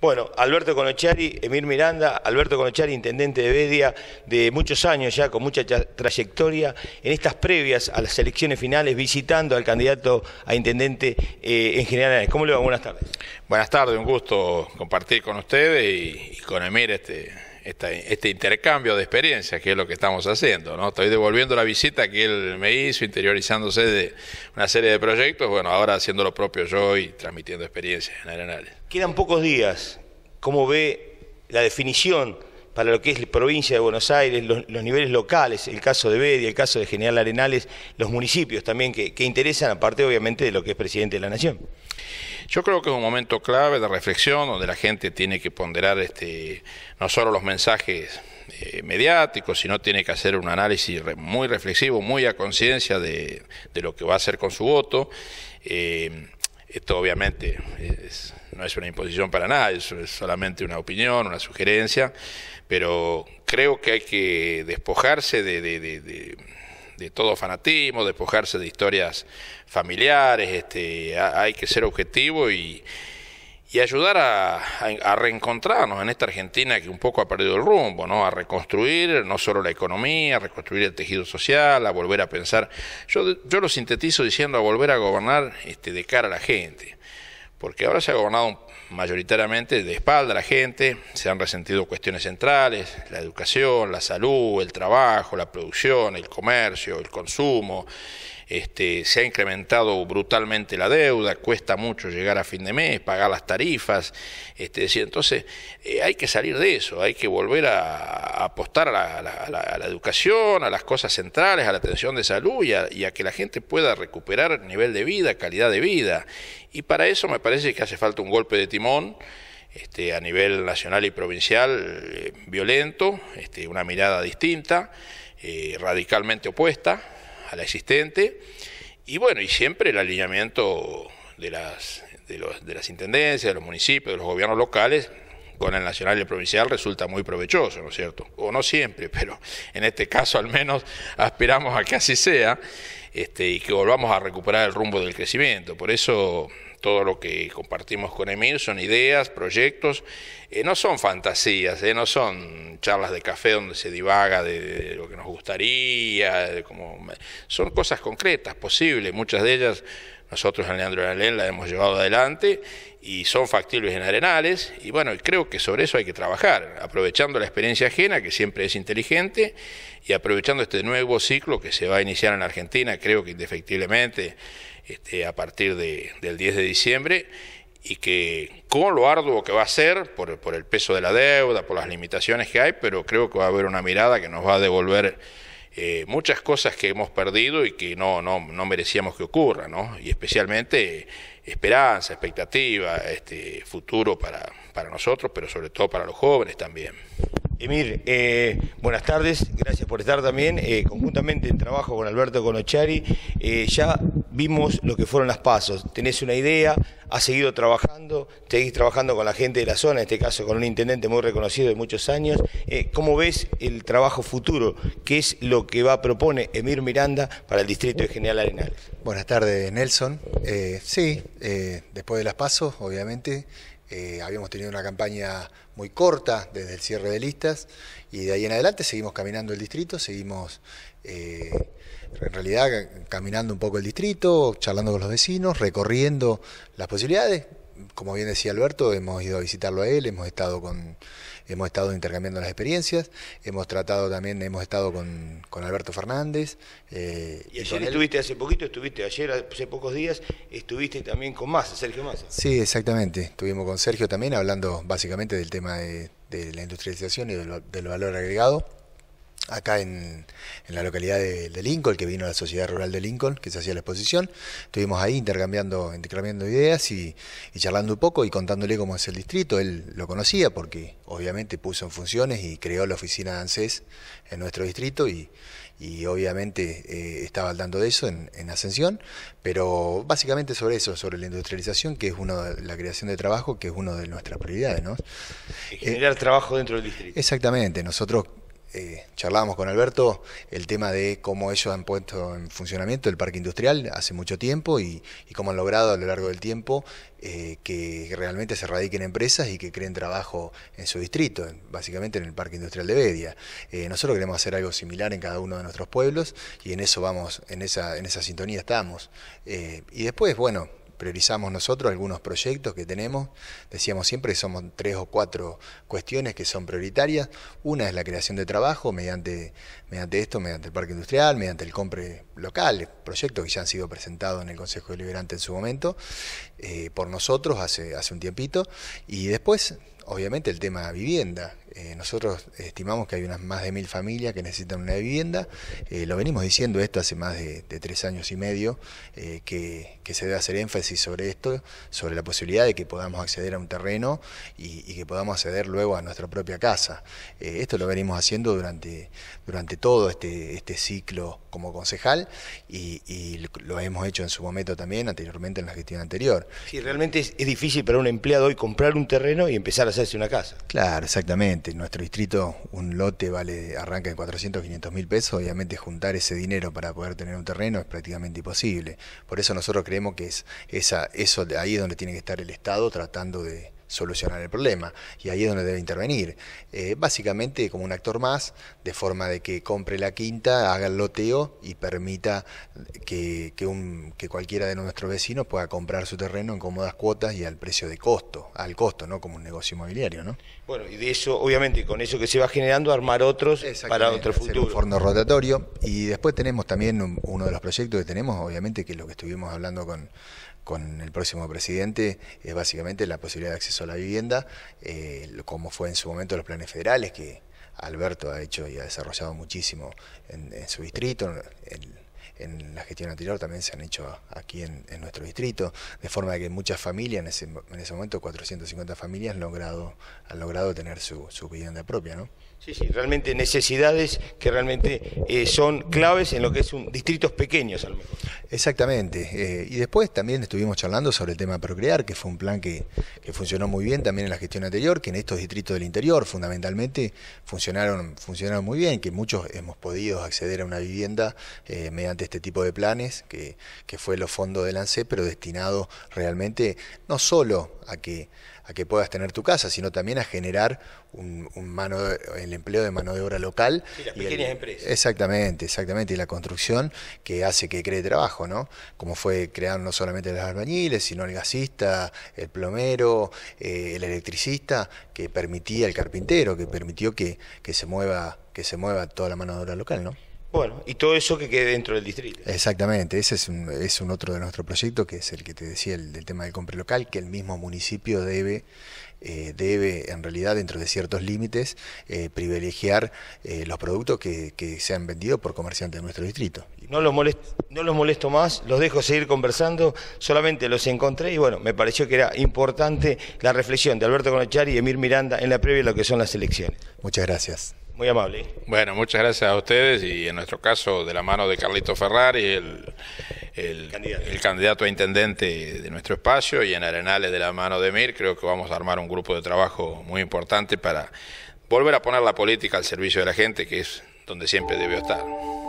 Bueno, Alberto Conochari, Emir Miranda, Alberto Conochari, intendente de Bedia, de muchos años ya, con mucha trayectoria, en estas previas a las elecciones finales, visitando al candidato a intendente eh, en general. ¿Cómo le va? Buenas tardes. Buenas tardes, un gusto compartir con ustedes y con Emir este, este intercambio de experiencias, que es lo que estamos haciendo. ¿no? Estoy devolviendo la visita que él me hizo, interiorizándose de una serie de proyectos, bueno, ahora haciendo lo propio yo y transmitiendo experiencias en Arenales. Quedan pocos días. ¿Cómo ve la definición? para lo que es la provincia de Buenos Aires, los, niveles locales, el caso de Bedi, el caso de General Arenales, los municipios también que, interesan, aparte obviamente de lo que es presidente de la Nación. Yo creo que es un momento clave de reflexión donde la gente tiene que ponderar este, no solo los mensajes eh, mediáticos, sino tiene que hacer un análisis muy reflexivo, muy a conciencia de, lo que va a hacer con su voto. Eh, esto obviamente no es una imposición para nada, es solamente una opinión, una sugerencia, pero creo que hay que despojarse de, de todo fanatismo, despojarse de historias familiares, este, hay que ser objetivo y y ayudar a, reencontrarnos en esta Argentina que un poco ha perdido el rumbo, ¿no? A reconstruir no solo la economía, a reconstruir el tejido social, a volver a pensar. Yo, yo lo sintetizo diciendo a volver a gobernar este, de cara a la gente, porque ahora se ha gobernado mayoritariamente de espalda a la gente, se han resentido cuestiones centrales, la educación, la salud, el trabajo, la producción, el comercio, el consumo, este, se ha incrementado brutalmente la deuda, cuesta mucho llegar a fin de mes, pagar las tarifas, este, entonces eh, hay que salir de eso, hay que volver a, apostar a la, educación, a las cosas centrales, a la atención de salud y a, que la gente pueda recuperar nivel de vida, calidad de vida. Y para eso me parece que hace falta un golpe de timón. Este, a nivel nacional y provincial eh, violento, este, una mirada distinta, eh, radicalmente opuesta, a la existente. Y bueno, y siempre el alineamiento de las, de, las intendencias, de los municipios, de los gobiernos locales con el nacional y el provincial resulta muy provechoso, ¿no es cierto? O no siempre, pero en este caso al menos aspiramos a que así sea este, y que volvamos a recuperar el rumbo del crecimiento. Por eso todo lo que compartimos con Emil son ideas, proyectos, eh, no son fantasías, eh, no son charlas de café donde se divaga de, lo que nos gustaría, son cosas concretas, posibles, muchas de ellas nosotros en Leandro Alén la hemos llevado adelante y son factibles en Arenales y bueno, creo que sobre eso hay que trabajar, aprovechando la experiencia ajena que siempre es inteligente y aprovechando este nuevo ciclo que se va a iniciar en Argentina, creo que indefectiblemente este, a partir del 10 de diciembre y que con lo arduo que va a ser, por, el peso de la deuda, por las limitaciones que hay, pero creo que va a haber una mirada que nos va a devolver eh, muchas cosas que hemos perdido y que no, no, no merecíamos que ocurra, ¿no? y especialmente eh, esperanza, expectativa, este, futuro para, para nosotros, pero sobre todo para los jóvenes también. Emir, eh, buenas tardes, gracias por estar también, conjuntamente en trabajo con Alberto Conochari, ya vimos lo que fueron las pasos. Tenés una idea, has seguido trabajando, seguís trabajando con la gente de la zona, en este caso con un intendente muy reconocido de muchos años. Eh, ¿Cómo ves el trabajo futuro? ¿Qué es lo que va a propone Emir Miranda para el distrito de General Arenal? Buenas tardes, Nelson. Eh, sí, eh, después de las pasos, obviamente, eh, habíamos tenido una campaña muy corta desde el cierre de listas y de ahí en adelante seguimos caminando el distrito, seguimos eh, en realidad caminando un poco el distrito, charlando con los vecinos, recorriendo las posibilidades, como bien decía Alberto, hemos ido a visitarlo a él, hemos estado con, hemos estado intercambiando las experiencias, hemos tratado también, hemos estado con, con Alberto Fernández. Eh, y, ayer estuviste hace poquito, estuviste ayer, hace pocos días, estuviste también con Massa, Sergio Massa. Sí, exactamente. Estuvimos con Sergio también hablando básicamente del tema de, la industrialización y del valor agregado acá en, la localidad de, Lincoln, que vino la Sociedad Rural de Lincoln, que se hacía la exposición. Estuvimos ahí intercambiando, intercambiando ideas y, charlando un poco y contándole cómo es el distrito. Él lo conocía porque obviamente puso en funciones y creó la oficina de ANSES en nuestro distrito y, obviamente eh, estaba hablando de eso en, Ascensión, pero básicamente sobre eso, sobre la industrialización, que es uno la creación de trabajo, que es una de nuestras prioridades. ¿no? generar trabajo dentro del distrito. Exactamente, nosotros eh, charlábamos con Alberto el tema de cómo ellos han puesto en funcionamiento el parque industrial hace mucho tiempo y, cómo han logrado a lo largo del tiempo eh, que realmente se radiquen empresas y que creen trabajo en su distrito, básicamente en el parque industrial de Bedia. Eh, nosotros queremos hacer algo similar en cada uno de nuestros pueblos y en eso vamos, en esa, en esa sintonía estamos. y después, bueno, priorizamos nosotros algunos proyectos que tenemos. Decíamos siempre que somos tres o cuatro cuestiones que son prioritarias. Una es la creación de trabajo mediante, mediante esto, mediante el parque industrial, mediante el compre local, proyectos que ya han sido presentados en el Consejo Deliberante en su momento, eh, por nosotros hace, hace un tiempito. Y después, obviamente, el tema vivienda. Eh, nosotros estimamos que hay unas más de mil familias que necesitan una vivienda. Eh, lo venimos diciendo esto hace más de, tres años y medio, eh, que, se debe hacer énfasis sobre esto, sobre la posibilidad de que podamos acceder a un terreno y, que podamos acceder luego a nuestra propia casa. esto lo venimos haciendo durante, durante todo este, este ciclo como concejal y, lo hemos hecho en su momento también, anteriormente en la gestión anterior. Sí, realmente es difícil para un empleado hoy comprar un terreno y empezar a hacerse una casa. Claro, exactamente en nuestro distrito un lote vale arranca en 400, 500 mil pesos, obviamente juntar ese dinero para poder tener un terreno es prácticamente imposible. Por eso nosotros creemos que es esa, eso ahí es donde tiene que estar el Estado tratando de, solucionar el problema. Y ahí es donde debe intervenir. Eh, básicamente como un actor más, de forma de que compre la quinta, haga el loteo y permita que, un, cualquiera de nuestros vecinos pueda comprar su terreno en cómodas cuotas y al precio de costo, al costo, ¿no? Como un negocio inmobiliario, Bueno, y de eso, obviamente, con eso que se va generando, armar otros para otro futuro. Un forno rotatorio. Y después tenemos también uno de los proyectos que tenemos, obviamente, que es lo que estuvimos hablando con con el próximo presidente es básicamente la posibilidad de acceso a la vivienda, eh, como fue en su momento los planes federales, que Alberto ha hecho y ha desarrollado muchísimo en, su distrito. En, la gestión anterior también se han hecho aquí en, nuestro distrito, de forma que muchas familias, en ese, en ese momento 450 familias, han logrado, han logrado tener su, su vivienda propia. ¿no? Sí, sí, realmente necesidades que realmente eh, son claves en lo que es distritos pequeños al menos. Exactamente. Eh, y después también estuvimos charlando sobre el tema Procrear, que fue un plan que, funcionó muy bien también en la gestión anterior, que en estos distritos del interior fundamentalmente funcionaron, funcionaron muy bien, que muchos hemos podido acceder a una vivienda eh, mediante este tipo de planes, que, fue los fondos del ANSE, pero destinado realmente no solo a que a que puedas tener tu casa, sino también a generar un, mano el empleo de mano de obra local. Y las pequeñas empresas. Exactamente, exactamente. Y la construcción que hace que cree trabajo, ¿no? Como fue crear no solamente los albañiles, sino el gasista, el plomero, eh, el electricista, que permitía, el carpintero, que permitió que se mueva, que se mueva toda la mano de obra local, ¿no? Bueno, y todo eso que quede dentro del distrito. Exactamente, ese es un, otro de nuestro proyecto, que es el que te decía, el del tema del compre local, que el mismo municipio debe, eh, debe en realidad, dentro de ciertos límites, eh, privilegiar eh, los productos que, se han vendido por comerciantes de nuestro distrito. No los, molesto, no los molesto más, los dejo seguir conversando, solamente los encontré y bueno, me pareció que era importante la reflexión de Alberto Conochari y Emir Miranda en la previa de lo que son las elecciones. Muchas gracias. Muy amable. Bueno, muchas gracias a ustedes y en nuestro caso de la mano de Carlito Ferrari, el, el, el candidato a intendente de nuestro espacio y en Arenales de la mano de Mir, creo que vamos a armar un grupo de trabajo muy importante para volver a poner la política al servicio de la gente, que es donde siempre debió estar.